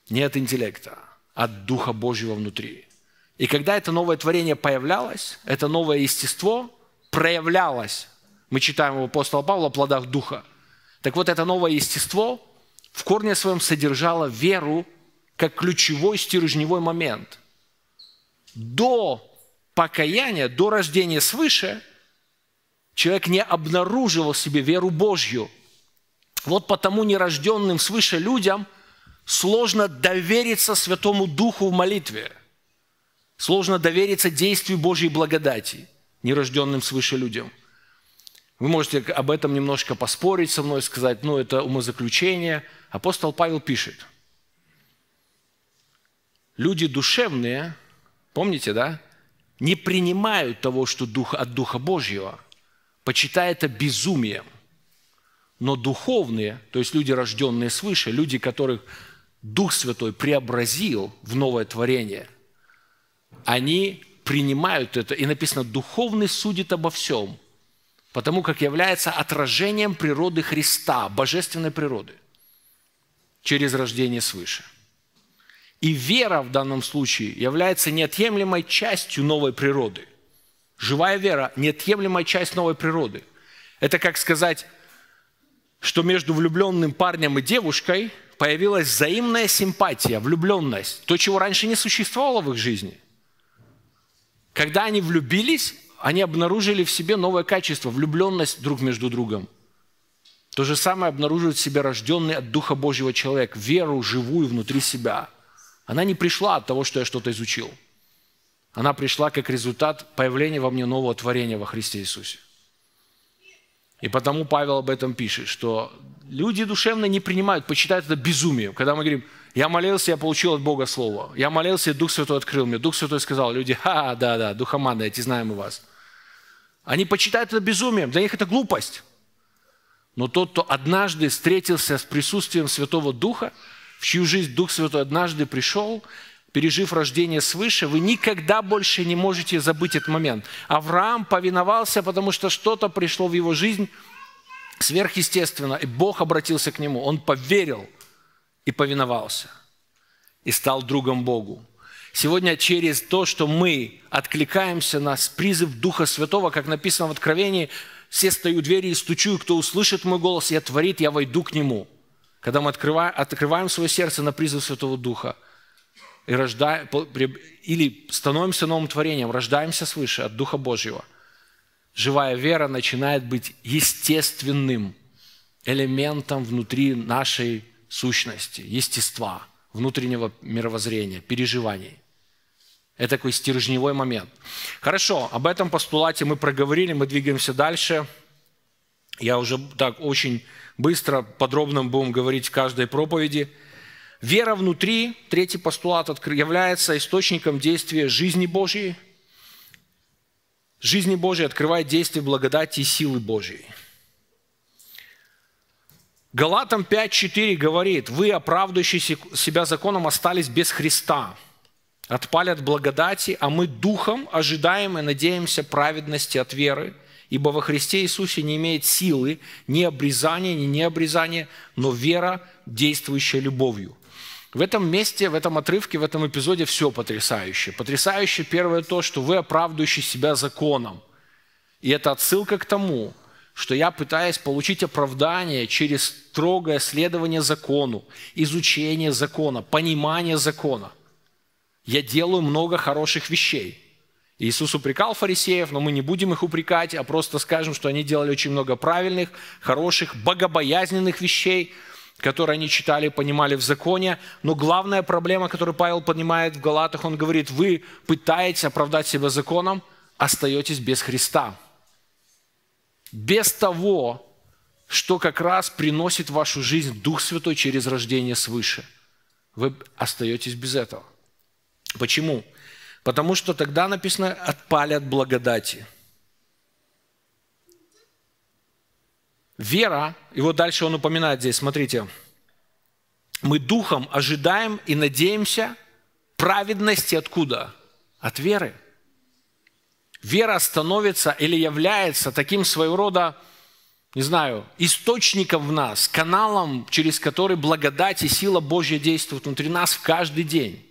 Не от интеллекта, а от Духа Божьего внутри. И когда это новое творение появлялось, это новое естество проявлялось. Мы читаем у апостола Павла о плодах Духа. Так вот, это новое естество в корне своем содержало веру как ключевой стержневой момент – до покаяния, до рождения свыше, человек не обнаруживал в себе веру Божью. Вот потому нерожденным свыше людям сложно довериться Святому Духу в молитве. Сложно довериться действию Божьей благодати нерожденным свыше людям. Вы можете об этом немножко поспорить со мной, сказать, ну, это умозаключение. Апостол Павел пишет, люди душевные – Помните, да? Не принимают того, что дух, от Духа Божьего, почитая это безумием. Но духовные, то есть люди, рожденные свыше, люди, которых Дух Святой преобразил в новое творение, они принимают это. И написано, духовный судит обо всем, потому как является отражением природы Христа, божественной природы, через рождение свыше – и вера в данном случае является неотъемлемой частью новой природы. Живая вера – неотъемлемая часть новой природы. Это как сказать, что между влюбленным парнем и девушкой появилась взаимная симпатия, влюбленность, то, чего раньше не существовало в их жизни. Когда они влюбились, они обнаружили в себе новое качество – влюбленность друг между другом. То же самое обнаруживает в себе рожденный от Духа Божьего человек, веру живую внутри себя – она не пришла от того, что я что-то изучил. Она пришла как результат появления во мне нового творения во Христе Иисусе. И потому Павел об этом пишет, что люди душевно не принимают, почитают это безумием. Когда мы говорим, я молился, я получил от Бога Слово. Я молился, и Дух Святой открыл мне. Дух Святой сказал, люди, ха, да, да, духоманы, эти знаем мы вас. Они почитают это безумием, для них это глупость. Но тот, кто однажды встретился с присутствием Святого Духа – в чью жизнь Дух Святой однажды пришел, пережив рождение свыше, вы никогда больше не можете забыть этот момент. Авраам повиновался, потому что что-то пришло в его жизнь сверхъестественно, и Бог обратился к нему. Он поверил и повиновался, и стал другом Богу. Сегодня через то, что мы откликаемся на призыв Духа Святого, как написано в Откровении, все стою двери и стучу, и кто услышит мой голос и отворит, я войду к нему когда мы открываем, открываем свое сердце на призыв Святого Духа и рождаем, или становимся новым творением, рождаемся свыше от Духа Божьего, живая вера начинает быть естественным элементом внутри нашей сущности, естества, внутреннего мировоззрения, переживаний. Это такой стержневой момент. Хорошо, об этом постулате мы проговорили, мы двигаемся дальше. Я уже так очень быстро, подробно будем говорить в каждой проповеди. Вера внутри, третий постулат, является источником действия жизни Божьей. Жизни Божьей открывает действие благодати и силы Божьей. Галатам 5.4 говорит, вы, оправдывающие себя законом, остались без Христа, отпали от благодати, а мы духом ожидаем и надеемся праведности от веры – ибо во Христе Иисусе не имеет силы ни обрезания, ни необрезания, но вера, действующая любовью. В этом месте, в этом отрывке, в этом эпизоде все потрясающе. Потрясающе первое то, что вы оправдывающий себя законом. И это отсылка к тому, что я пытаюсь получить оправдание через строгое следование закону, изучение закона, понимание закона. Я делаю много хороших вещей. Иисус упрекал фарисеев, но мы не будем их упрекать, а просто скажем, что они делали очень много правильных, хороших, богобоязненных вещей, которые они читали понимали в законе. Но главная проблема, которую Павел поднимает в Галатах, он говорит, вы пытаетесь оправдать себя законом, остаетесь без Христа. Без того, что как раз приносит в вашу жизнь Дух Святой через рождение свыше. Вы остаетесь без этого. Почему? Потому что тогда написано «отпали от благодати». Вера, и вот дальше он упоминает здесь, смотрите, мы духом ожидаем и надеемся праведности откуда? От веры. Вера становится или является таким своего рода, не знаю, источником в нас, каналом, через который благодать и сила Божья действует внутри нас в каждый день.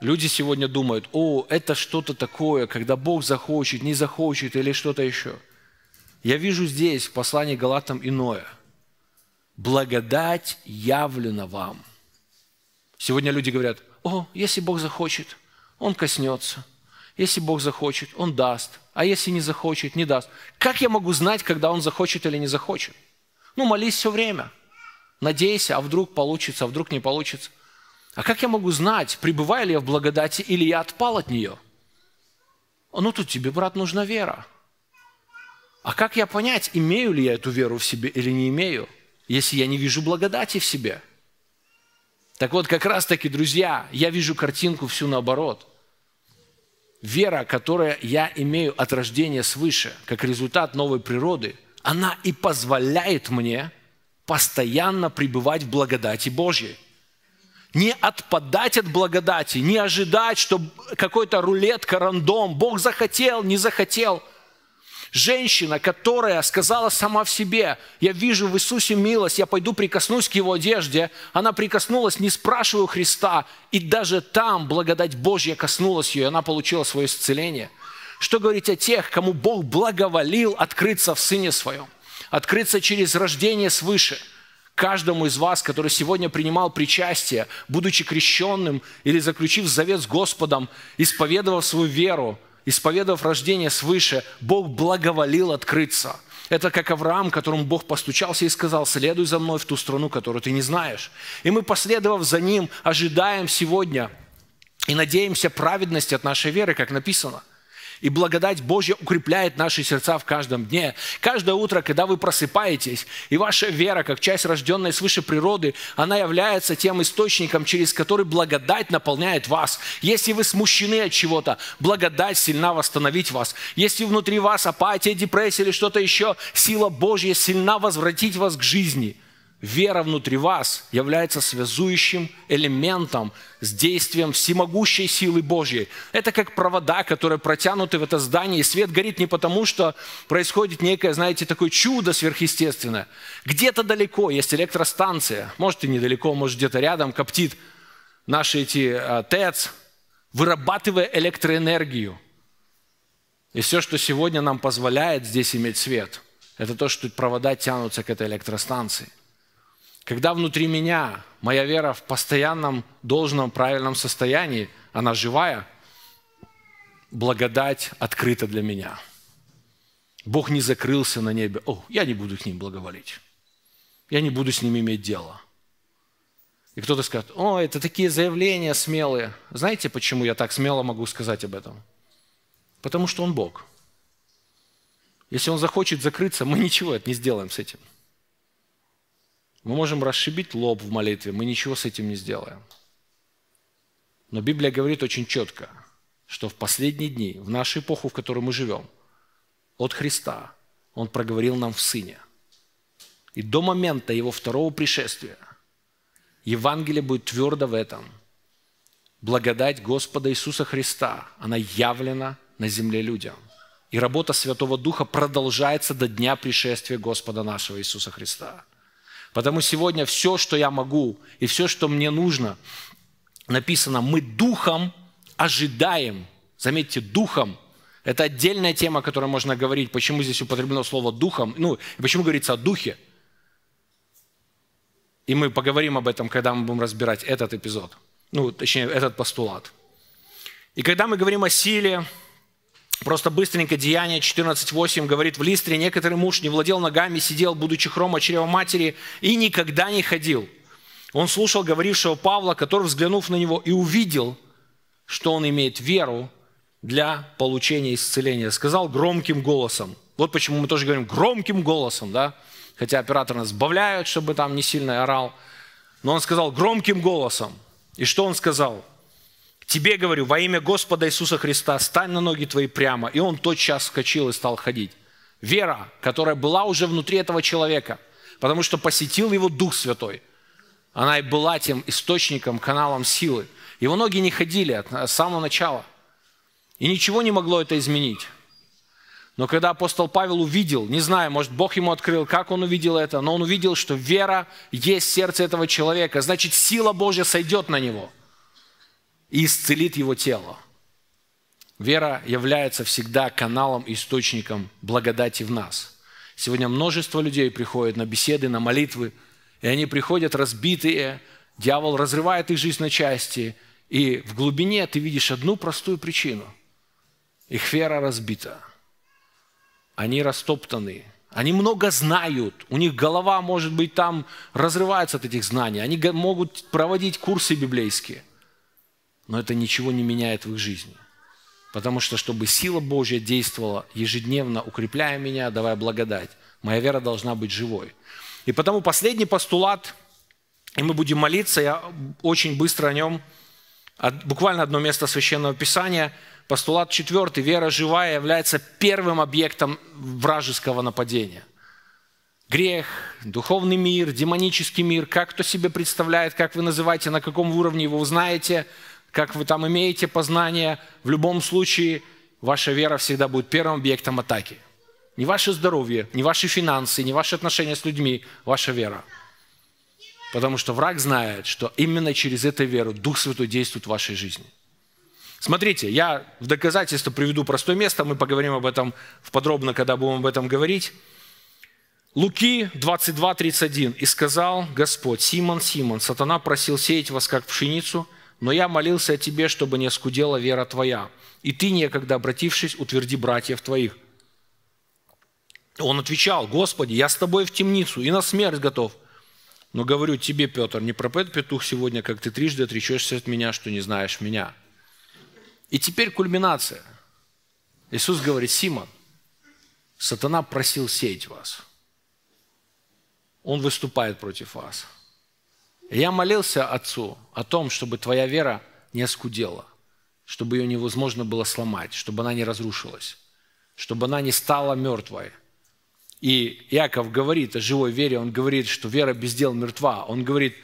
Люди сегодня думают, о, это что-то такое, когда Бог захочет, не захочет или что-то еще. Я вижу здесь, в послании Галатам, иное. Благодать явлена вам. Сегодня люди говорят, о, если Бог захочет, Он коснется. Если Бог захочет, Он даст. А если не захочет, не даст. Как я могу знать, когда Он захочет или не захочет? Ну, молись все время. Надейся, а вдруг получится, а вдруг не получится. А как я могу знать, пребываю ли я в благодати или я отпал от нее? Ну, тут тебе, брат, нужна вера. А как я понять, имею ли я эту веру в себе или не имею, если я не вижу благодати в себе? Так вот, как раз-таки, друзья, я вижу картинку всю наоборот. Вера, которую я имею от рождения свыше, как результат новой природы, она и позволяет мне постоянно пребывать в благодати Божьей не отпадать от благодати, не ожидать, что какой-то рулетка, рандом, Бог захотел, не захотел. Женщина, которая сказала сама в себе, я вижу в Иисусе милость, я пойду прикоснусь к Его одежде, она прикоснулась, не спрашивая Христа, и даже там благодать Божья коснулась ее, и она получила свое исцеление. Что говорить о тех, кому Бог благоволил открыться в Сыне Своем, открыться через рождение свыше – каждому из вас, который сегодня принимал причастие, будучи крещенным или заключив завет с Господом, исповедовав свою веру, исповедовав рождение свыше, Бог благоволил открыться. Это как Авраам, которому Бог постучался и сказал, следуй за мной в ту страну, которую ты не знаешь. И мы, последовав за ним, ожидаем сегодня и надеемся праведности от нашей веры, как написано. И благодать Божья укрепляет наши сердца в каждом дне. Каждое утро, когда вы просыпаетесь, и ваша вера, как часть рожденной свыше природы, она является тем источником, через который благодать наполняет вас. Если вы смущены от чего-то, благодать сильна восстановить вас. Если внутри вас апатия, депрессия или что-то еще, сила Божья сильна возвратить вас к жизни – вера внутри вас является связующим элементом с действием всемогущей силы Божьей. Это как провода, которые протянуты в это здание, и свет горит не потому, что происходит некое, знаете, такое чудо сверхъестественное. Где-то далеко есть электростанция, может и недалеко, может где-то рядом коптит наши эти а, ТЭЦ, вырабатывая электроэнергию. И все, что сегодня нам позволяет здесь иметь свет, это то, что провода тянутся к этой электростанции когда внутри меня моя вера в постоянном, должном, правильном состоянии, она живая, благодать открыта для меня. Бог не закрылся на небе. О, я не буду к ним благоволить. Я не буду с ними иметь дело. И кто-то скажет, о, это такие заявления смелые. Знаете, почему я так смело могу сказать об этом? Потому что Он Бог. Если Он захочет закрыться, мы ничего не сделаем с этим. Мы можем расшибить лоб в молитве, мы ничего с этим не сделаем. Но Библия говорит очень четко, что в последние дни, в нашу эпоху, в которой мы живем, от Христа Он проговорил нам в Сыне. И до момента Его второго пришествия Евангелие будет твердо в этом. Благодать Господа Иисуса Христа, она явлена на земле людям. И работа Святого Духа продолжается до дня пришествия Господа нашего Иисуса Христа – Потому сегодня все, что я могу и все, что мне нужно, написано, мы духом ожидаем. Заметьте, духом. Это отдельная тема, о которой можно говорить, почему здесь употреблено слово духом, ну, почему говорится о духе. И мы поговорим об этом, когда мы будем разбирать этот эпизод, ну, точнее, этот постулат. И когда мы говорим о силе, Просто быстренько Деяние 14.8 говорит, в Листре некоторый муж не владел ногами, сидел, будучи хрома чрева матери, и никогда не ходил. Он слушал говорившего Павла, который, взглянув на него, и увидел, что он имеет веру для получения исцеления. Сказал громким голосом. Вот почему мы тоже говорим громким голосом, да? Хотя оператор нас сбавляют, чтобы там не сильно орал. Но он сказал громким голосом. И что он сказал? Тебе говорю, во имя Господа Иисуса Христа, стань на ноги твои прямо. И он тотчас вскочил и стал ходить. Вера, которая была уже внутри этого человека, потому что посетил его Дух Святой. Она и была тем источником, каналом силы. Его ноги не ходили от самого начала. И ничего не могло это изменить. Но когда апостол Павел увидел, не знаю, может, Бог ему открыл, как он увидел это, но он увидел, что вера есть сердце этого человека, значит, сила Божья сойдет на него – и исцелит его тело. Вера является всегда каналом, источником благодати в нас. Сегодня множество людей приходят на беседы, на молитвы, и они приходят разбитые, дьявол разрывает их жизнь на части, и в глубине ты видишь одну простую причину. Их вера разбита. Они растоптаны, они много знают, у них голова, может быть, там разрывается от этих знаний. Они могут проводить курсы библейские но это ничего не меняет в их жизни. Потому что, чтобы сила Божья действовала ежедневно, укрепляя меня, давая благодать, моя вера должна быть живой. И потому последний постулат, и мы будем молиться, я очень быстро о нем, буквально одно место Священного Писания, постулат четвертый, вера живая является первым объектом вражеского нападения. Грех, духовный мир, демонический мир, как кто себе представляет, как вы называете, на каком уровне его знаете – как вы там имеете познание, в любом случае ваша вера всегда будет первым объектом атаки. Не ваше здоровье, не ваши финансы, не ваши отношения с людьми, ваша вера. Потому что враг знает, что именно через эту веру Дух Святой действует в вашей жизни. Смотрите, я в доказательство приведу простое место, мы поговорим об этом подробно, когда будем об этом говорить. Луки 22, 31. «И сказал Господь, Симон, Симон, сатана просил сеять вас, как пшеницу, но я молился о тебе, чтобы не скудела вера твоя. И ты, некогда обратившись, утверди братьев твоих». Он отвечал, «Господи, я с тобой в темницу и на смерть готов». Но говорю тебе, Петр, не пропоет петух сегодня, как ты трижды отречешься от меня, что не знаешь меня. И теперь кульминация. Иисус говорит, Симон, сатана просил сеять вас. Он выступает против вас. Я молился Отцу о том, чтобы твоя вера не оскудела, чтобы ее невозможно было сломать, чтобы она не разрушилась, чтобы она не стала мертвой. И Яков говорит о живой вере, он говорит, что вера без дел мертва. Он говорит,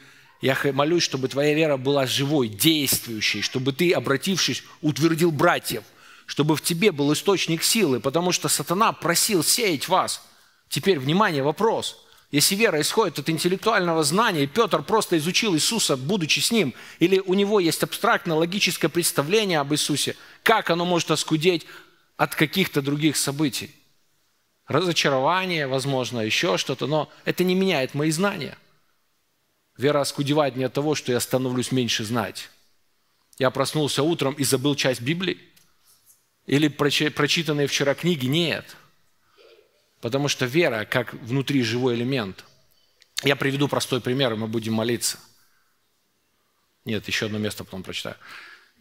я молюсь, чтобы твоя вера была живой, действующей, чтобы ты, обратившись, утвердил братьев, чтобы в тебе был источник силы, потому что сатана просил сеять вас. Теперь, внимание, вопрос – если вера исходит от интеллектуального знания, и Петр просто изучил Иисуса, будучи с ним, или у него есть абстрактное логическое представление об Иисусе, как оно может оскудеть от каких-то других событий? Разочарование, возможно, еще что-то, но это не меняет мои знания. Вера оскудевает не от того, что я становлюсь меньше знать. Я проснулся утром и забыл часть Библии? Или прочитанные вчера книги? Нет. Потому что вера, как внутри живой элемент. Я приведу простой пример, и мы будем молиться. Нет, еще одно место потом прочитаю.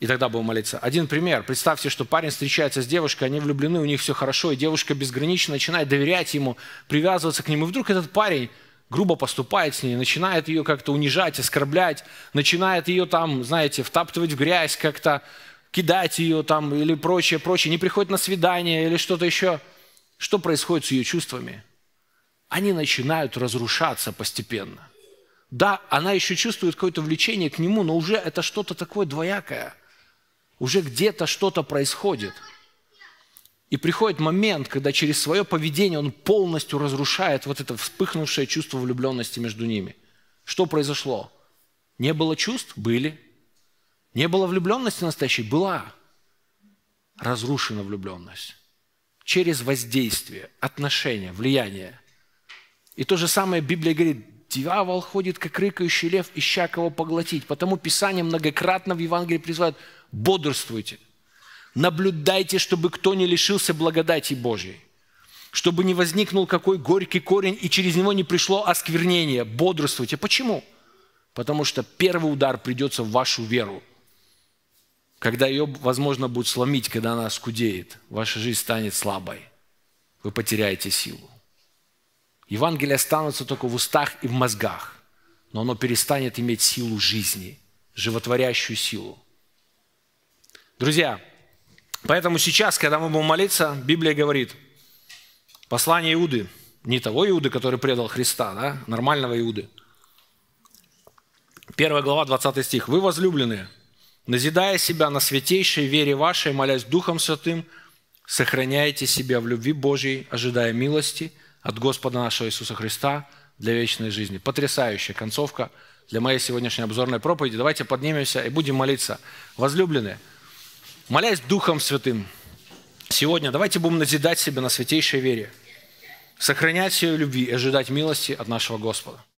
И тогда будем молиться. Один пример. Представьте, что парень встречается с девушкой, они влюблены, у них все хорошо, и девушка безгранично начинает доверять ему, привязываться к нему. И вдруг этот парень грубо поступает с ней, начинает ее как-то унижать, оскорблять, начинает ее там, знаете, втаптывать в грязь как-то, кидать ее там или прочее, прочее, не приходит на свидание или что-то еще – что происходит с ее чувствами? Они начинают разрушаться постепенно. Да, она еще чувствует какое-то влечение к нему, но уже это что-то такое двоякое. Уже где-то что-то происходит. И приходит момент, когда через свое поведение он полностью разрушает вот это вспыхнувшее чувство влюбленности между ними. Что произошло? Не было чувств? Были. Не было влюбленности настоящей? Была. Разрушена влюбленность через воздействие, отношения, влияние. И то же самое Библия говорит, дьявол ходит, как рыкающий лев, ища кого поглотить. Потому Писание многократно в Евангелии призывает, бодрствуйте, наблюдайте, чтобы кто не лишился благодати Божьей, чтобы не возникнул какой горький корень, и через него не пришло осквернение. Бодрствуйте. Почему? Потому что первый удар придется в вашу веру – когда ее, возможно, будет сломить, когда она скудеет, ваша жизнь станет слабой. Вы потеряете силу. Евангелие останутся только в устах и в мозгах, но оно перестанет иметь силу жизни, животворящую силу. Друзья, поэтому сейчас, когда мы будем молиться, Библия говорит, послание Иуды, не того Иуды, который предал Христа, да, нормального Иуды. первая глава, 20 стих. «Вы, возлюбленные, назидая себя на святейшей вере вашей, молясь Духом Святым, сохраняйте себя в любви Божьей, ожидая милости от Господа нашего Иисуса Христа для вечной жизни. Потрясающая концовка для моей сегодняшней обзорной проповеди. Давайте поднимемся и будем молиться. Возлюбленные, молясь Духом Святым, сегодня давайте будем назидать себя на святейшей вере, сохранять ее любви и ожидать милости от нашего Господа.